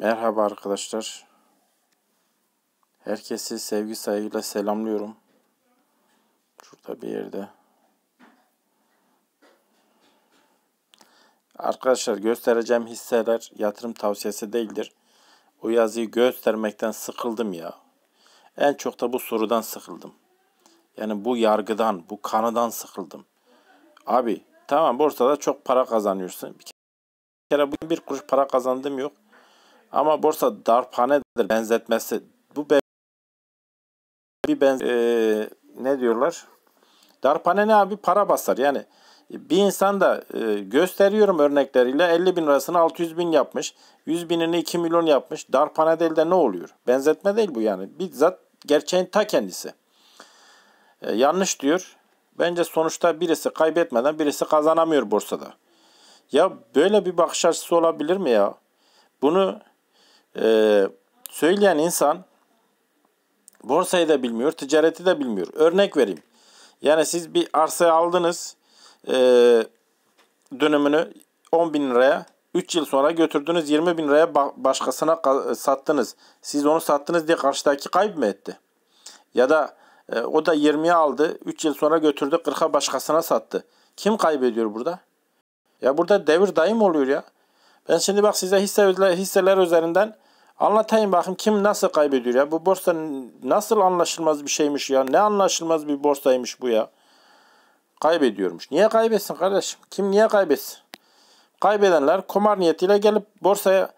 Merhaba arkadaşlar. Herkesi sevgi saygıyla selamlıyorum. Şurada bir yerde. Arkadaşlar göstereceğim hisseler yatırım tavsiyesi değildir. O yazıyı göstermekten sıkıldım ya. En çok da bu sorudan sıkıldım. Yani bu yargıdan, bu kanıdan sıkıldım. Abi tamam borsada çok para kazanıyorsun. Bir kere bugün bir kuruş para kazandım yok. Ama borsa darphanedir benzetmesi. Bu be bir ben e, ne diyorlar? Darphane ne abi? Para basar. Yani bir insan da e, gösteriyorum örnekleriyle 50 bin lirasını 600 bin yapmış. 100 binini 2 milyon yapmış. Darphane değil de ne oluyor? Benzetme değil bu yani. Bizzat gerçeğin ta kendisi. E, yanlış diyor. Bence sonuçta birisi kaybetmeden birisi kazanamıyor borsada. Ya böyle bir bakış açısı olabilir mi ya? Bunu ee, söyleyen insan borsayı da bilmiyor, ticareti de bilmiyor. Örnek vereyim. Yani siz bir arsa aldınız e, dönümünü 10 bin liraya 3 yıl sonra götürdünüz 20 bin liraya başkasına sattınız. Siz onu sattınız diye karşıdaki kayıp mı etti? Ya da e, o da 20'ye aldı 3 yıl sonra götürdü 40'a başkasına sattı. Kim kaybediyor burada? Ya burada devir daim oluyor ya. Ben şimdi bak size hisseler, hisseler üzerinden anlatayım bakayım kim nasıl kaybediyor ya. Bu borsa nasıl anlaşılmaz bir şeymiş ya. Ne anlaşılmaz bir borsaymış bu ya. Kaybediyormuş. Niye kaybetsin kardeşim? Kim niye kaybetsin? Kaybedenler kumar niyetiyle gelip borsaya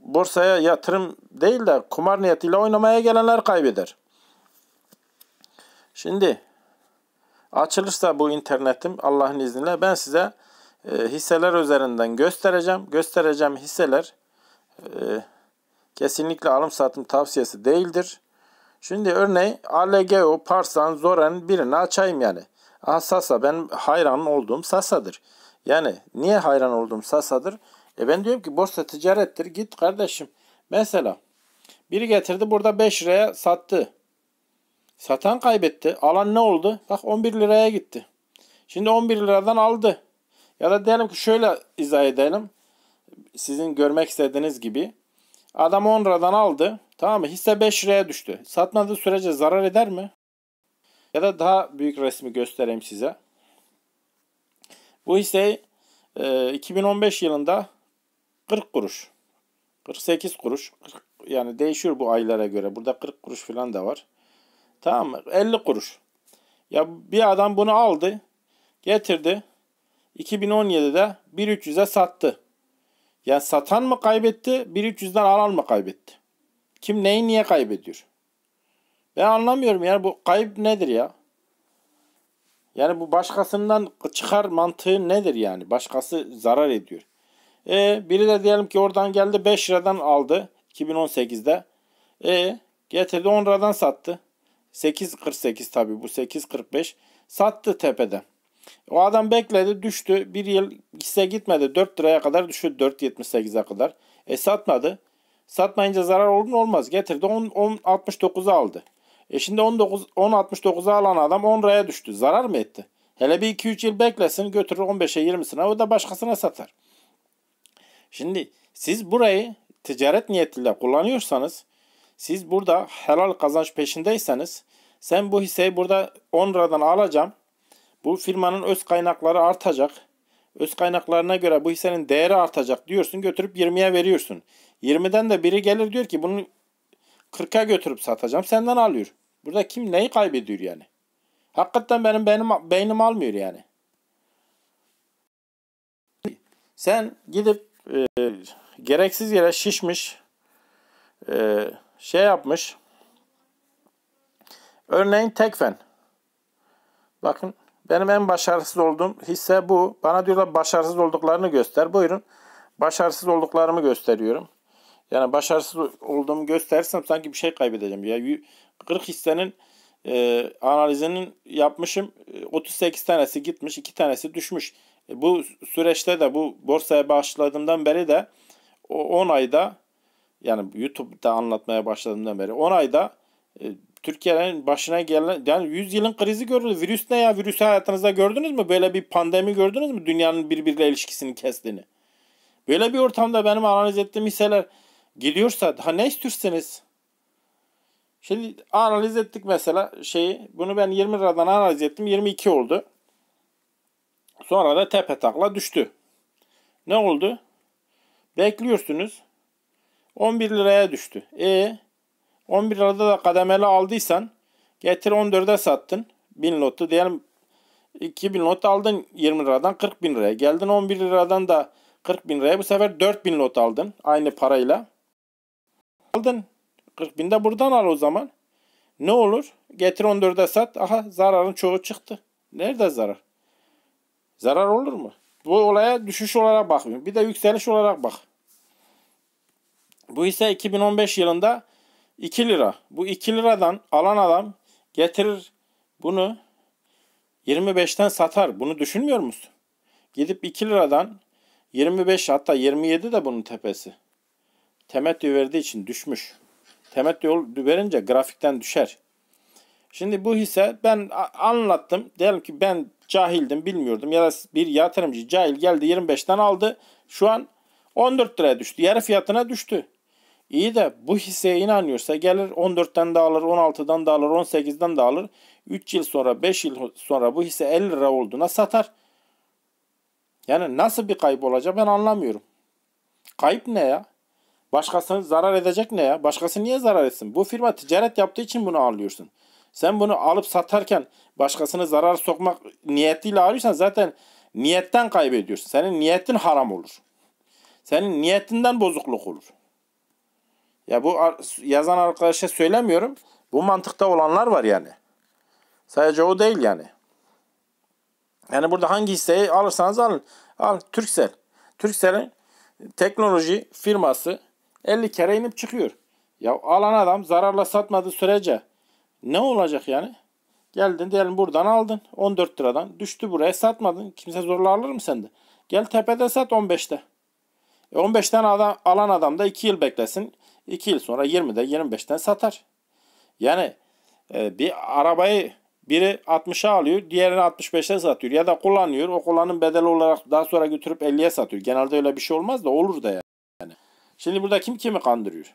borsaya yatırım değil de kumar niyetiyle oynamaya gelenler kaybeder. Şimdi açılırsa bu internetim Allah'ın izniyle ben size e, hisseler üzerinden göstereceğim. Göstereceğim hisseler e, kesinlikle alım satım tavsiyesi değildir. Şimdi örneğin ALGO, Parsan, Zoran birini açayım yani. Aha Sasa ben hayran olduğum Sasa'dır. Yani niye hayran olduğum Sasa'dır? E ben diyorum ki borsa ticarettir. Git kardeşim. Mesela biri getirdi burada 5 liraya sattı. Satan kaybetti. Alan ne oldu? Bak 11 liraya gitti. Şimdi 11 liradan aldı. Ya da diyelim ki şöyle izah edelim. Sizin görmek istediğiniz gibi. Adam 10 liradan aldı. Tamam mı? Hisse 5 liraya düştü. Satmadığı sürece zarar eder mi? Ya da daha büyük resmi göstereyim size. Bu hisseyi e, 2015 yılında 40 kuruş, 48 kuruş yani değişiyor bu aylara göre. Burada 40 kuruş falan da var. Tamam mı? 50 kuruş. Ya bir adam bunu aldı, getirdi. 2017'de 1.300'e sattı. Yani satan mı kaybetti, 1.300'den alan mı kaybetti? Kim neyi niye kaybediyor? Ben anlamıyorum yani bu kayıp nedir ya? Yani bu başkasından çıkar mantığı nedir yani? Başkası zarar ediyor. E, biri de diyelim ki oradan geldi 5 liradan aldı 2018'de. E, getirdi 10 liradan sattı. 8.48 tabii bu 8.45 sattı tepede. O adam bekledi düştü. Bir yıl hisse gitmedi. 4 liraya kadar düştü. 4.78'e kadar. E satmadı. Satmayınca zarar olur mu? Olmaz. Getirdi 10.69'a aldı. E şimdi 19 10.69'a alan adam 10 liraya düştü. Zarar mı etti? Hele bir 2-3 yıl beklesin götürür 15'e 20'sine o da başkasına satar. Şimdi siz burayı ticaret niyetiyle kullanıyorsanız siz burada helal kazanç peşindeyseniz sen bu hisseyi burada 10 liradan alacağım bu firmanın öz kaynakları artacak. Öz kaynaklarına göre bu hissenin değeri artacak diyorsun götürüp 20'ye veriyorsun. 20'den de biri gelir diyor ki bunu 40'a götürüp satacağım senden alıyor. Burada kim neyi kaybediyor yani? Hakikaten benim benim beynim almıyor yani. Sen gidip e, gereksiz yere şişmiş e, şey yapmış. Örneğin Tekfen. Bakın benim en başarısız olduğum hisse bu. Bana diyorlar başarısız olduklarını göster. Buyurun. Başarısız olduklarımı gösteriyorum. Yani başarısız olduğumu göstersem sanki bir şey kaybedeceğim. Ya 40 hissenin e, analizinin yapmışım. 38 e, tanesi gitmiş, 2 tanesi düşmüş. E, bu süreçte de bu borsaya başladığımdan beri de o 10 ayda yani YouTube'da anlatmaya başladığımdan beri 10 ayda e, Türkiye'nin başına gelen yani 100 yılın krizi görülür. Virüs ne ya? virüsü hayatınızda gördünüz mü? Böyle bir pandemi gördünüz mü? Dünyanın birbiriyle ilişkisini kestiğini. Böyle bir ortamda benim analiz ettiğim hisseler gidiyorsa daha ne istiyorsunuz? Şimdi analiz ettik mesela şeyi. Bunu ben 20 liradan analiz ettim. 22 oldu. Sonra da tepe takla düştü. Ne oldu? Bekliyorsunuz. 11 liraya düştü. E 11 lirada da kademeli aldıysan getir 14'e sattın. 1000 lotu diyelim 2000 lot aldın 20 liradan 40 bin liraya. Geldin 11 liradan da 40 bin liraya bu sefer 4000 lot aldın aynı parayla. Aldın 40 bin de buradan al o zaman. Ne olur? Getir 14'e sat. Aha zararın çoğu çıktı. Nerede zarar? Zarar olur mu? Bu olaya düşüş olarak bakmıyorum. Bir de yükseliş olarak bak. Bu ise 2015 yılında 2 lira. Bu 2 liradan alan adam getirir bunu 25'ten satar. Bunu düşünmüyor musun? Gidip 2 liradan 25 hatta 27 de bunun tepesi. Temettü verdiği için düşmüş. Temettü verince grafikten düşer. Şimdi bu hisse ben anlattım. Diyelim ki ben cahildim bilmiyordum ya da bir yatırımcı cahil geldi 25'ten aldı. Şu an 14 liraya düştü. Yarı fiyatına düştü. İyi de bu hisseye inanıyorsa gelir 14'ten de alır, 16'dan da alır, 18'den de alır. 3 yıl sonra, 5 yıl sonra bu hisse 50 lira olduğuna satar. Yani nasıl bir kayıp olacak ben anlamıyorum. Kayıp ne ya? Başkasını zarar edecek ne ya? Başkası niye zarar etsin? Bu firma ticaret yaptığı için bunu alıyorsun. Sen bunu alıp satarken başkasını zarar sokmak niyetiyle alıyorsan zaten niyetten kaybediyorsun. Senin niyetin haram olur. Senin niyetinden bozukluk olur. Ya bu yazan arkadaşa söylemiyorum. Bu mantıkta olanlar var yani. Sadece o değil yani. Yani burada hangi hisseyi alırsanız alın. Al Türksel. Türksel'in teknoloji firması 50 kere inip çıkıyor. Ya alan adam zararla satmadığı sürece ne olacak yani? Geldin diyelim buradan aldın 14 liradan. Düştü buraya satmadın. Kimse zorla alır mı sende? Gel tepede sat 15'te. E 15 tane adam, alan adam da 2 yıl beklesin. 2 yıl sonra 20'de 25'ten satar. Yani e, bir arabayı biri 60'a alıyor, diğerini 65'e satıyor ya da kullanıyor. O kullanım bedeli olarak daha sonra götürüp 50'ye satıyor. Genelde öyle bir şey olmaz da olur da yani. Şimdi burada kim kimi kandırıyor?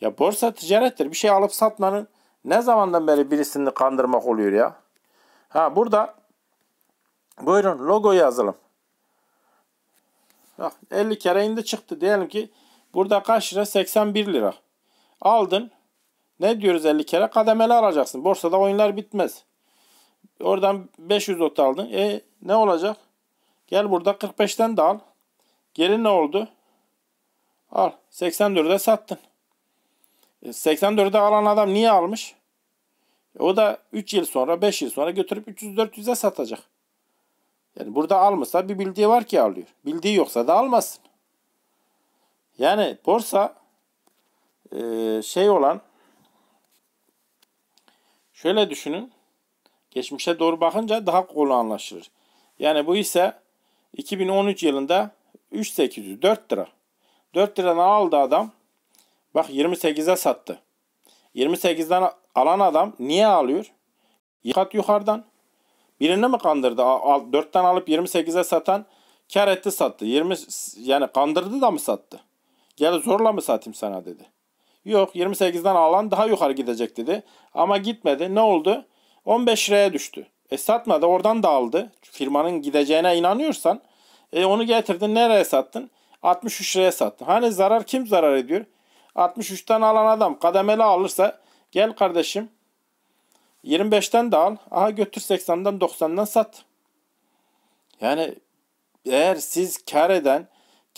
Ya borsa ticarettir. Bir şey alıp satmanın ne zamandan beri birisini kandırmak oluyor ya? Ha burada buyurun logo yazalım. 50 kere indi çıktı. Diyelim ki Burada kaç lira? 81 lira. Aldın. Ne diyoruz 50 kere? Kademeli alacaksın. Borsada oyunlar bitmez. Oradan 500 lot aldın. E ne olacak? Gel burada 45'ten de al. Geri ne oldu? Al. 84'e sattın. 84'e alan adam niye almış? E, o da 3 yıl sonra 5 yıl sonra götürüp 300-400'e satacak. Yani burada almışsa bir bildiği var ki alıyor. Bildiği yoksa da almasın. Yani borsa e, şey olan şöyle düşünün. Geçmişe doğru bakınca daha kolu anlaşılır. Yani bu ise 2013 yılında 3800 4 lira. 4 liradan aldı adam. Bak 28'e sattı. 28'den alan adam niye alıyor? Yıkat yukarıdan. Birini mi kandırdı? 4'ten alıp 28'e satan kar etti sattı. 20 yani kandırdı da mı sattı? Gel zorla mı satayım sana dedi. Yok 28'den alan daha yukarı gidecek dedi. Ama gitmedi. Ne oldu? 15 liraya düştü. E satmadı oradan da aldı. Firmanın gideceğine inanıyorsan e, onu getirdin nereye sattın? 63 liraya sattın. Hani zarar kim zarar ediyor? 63'ten alan adam kademeli alırsa gel kardeşim 25'ten de al. Aha götür 80'den 90'dan sat. Yani eğer siz kar eden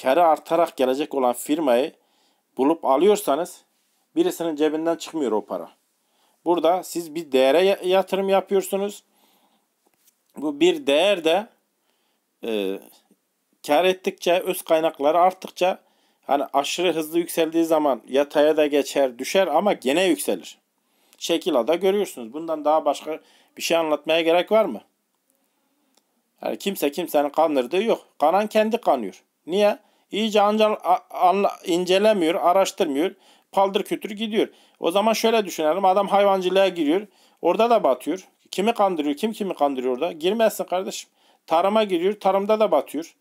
karı artarak gelecek olan firmayı bulup alıyorsanız birisinin cebinden çıkmıyor o para. Burada siz bir değere yatırım yapıyorsunuz. Bu bir değer de e, kar ettikçe, öz kaynakları arttıkça hani aşırı hızlı yükseldiği zaman yataya da geçer, düşer ama gene yükselir. Şekil da görüyorsunuz. Bundan daha başka bir şey anlatmaya gerek var mı? Yani kimse kimsenin kanırdığı yok. Kanan kendi kanıyor. Niye? İyice ancak incelemiyor, araştırmıyor. Paldır kütür gidiyor. O zaman şöyle düşünelim. Adam hayvancılığa giriyor. Orada da batıyor. Kimi kandırıyor? Kim kimi kandırıyor orada? Girmezsin kardeşim. Tarıma giriyor. Tarımda da batıyor.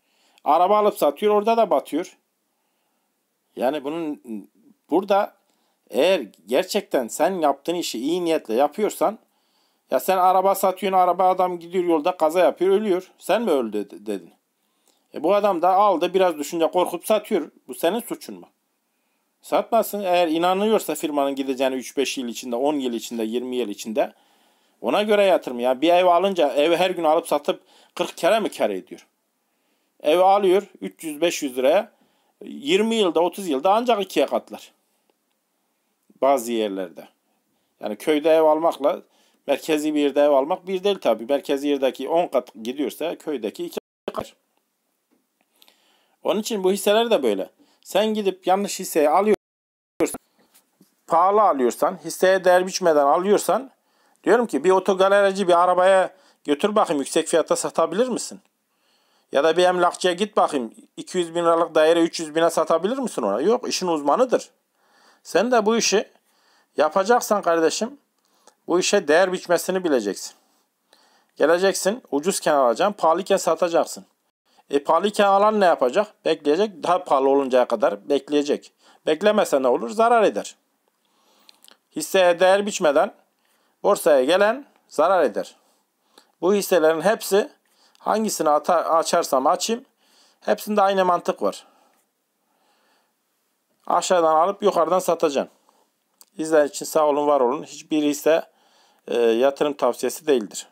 Araba alıp satıyor. Orada da batıyor. Yani bunun burada eğer gerçekten sen yaptığın işi iyi niyetle yapıyorsan ya sen araba satıyorsun, araba adam gidiyor yolda kaza yapıyor, ölüyor. Sen mi öldü dedin? E bu adam da aldı biraz düşünce korkup satıyor. Bu senin suçun mu? Satmasın. Eğer inanıyorsa firmanın gideceğini 3-5 yıl içinde, 10 yıl içinde, 20 yıl içinde ona göre yatırım. Yani bir ev alınca evi her gün alıp satıp 40 kere mi kere ediyor? Ev alıyor 300-500 liraya 20 yılda 30 yılda ancak ikiye katlar. Bazı yerlerde. Yani köyde ev almakla merkezi bir yerde ev almak bir değil tabii. Merkezi yerdeki 10 kat gidiyorsa köydeki 2 onun için bu hisseler de böyle. Sen gidip yanlış hisseyi alıyorsan, pahalı alıyorsan, hisseye değer biçmeden alıyorsan, diyorum ki bir otogaleracı bir arabaya götür bakayım yüksek fiyata satabilir misin? Ya da bir emlakçıya git bakayım 200 bin liralık daire 300 bine satabilir misin ona? Yok işin uzmanıdır. Sen de bu işi yapacaksan kardeşim bu işe değer biçmesini bileceksin. Geleceksin ucuzken alacaksın pahalıken satacaksın. E pahalıyken alan ne yapacak? Bekleyecek. Daha pahalı oluncaya kadar bekleyecek. Beklemese ne olur? Zarar eder. Hisseye değer biçmeden borsaya gelen zarar eder. Bu hisselerin hepsi hangisini açarsam açayım hepsinde aynı mantık var. Aşağıdan alıp yukarıdan satacaksın. İzleyen için sağ olun var olun. Hiçbir hisse e, yatırım tavsiyesi değildir.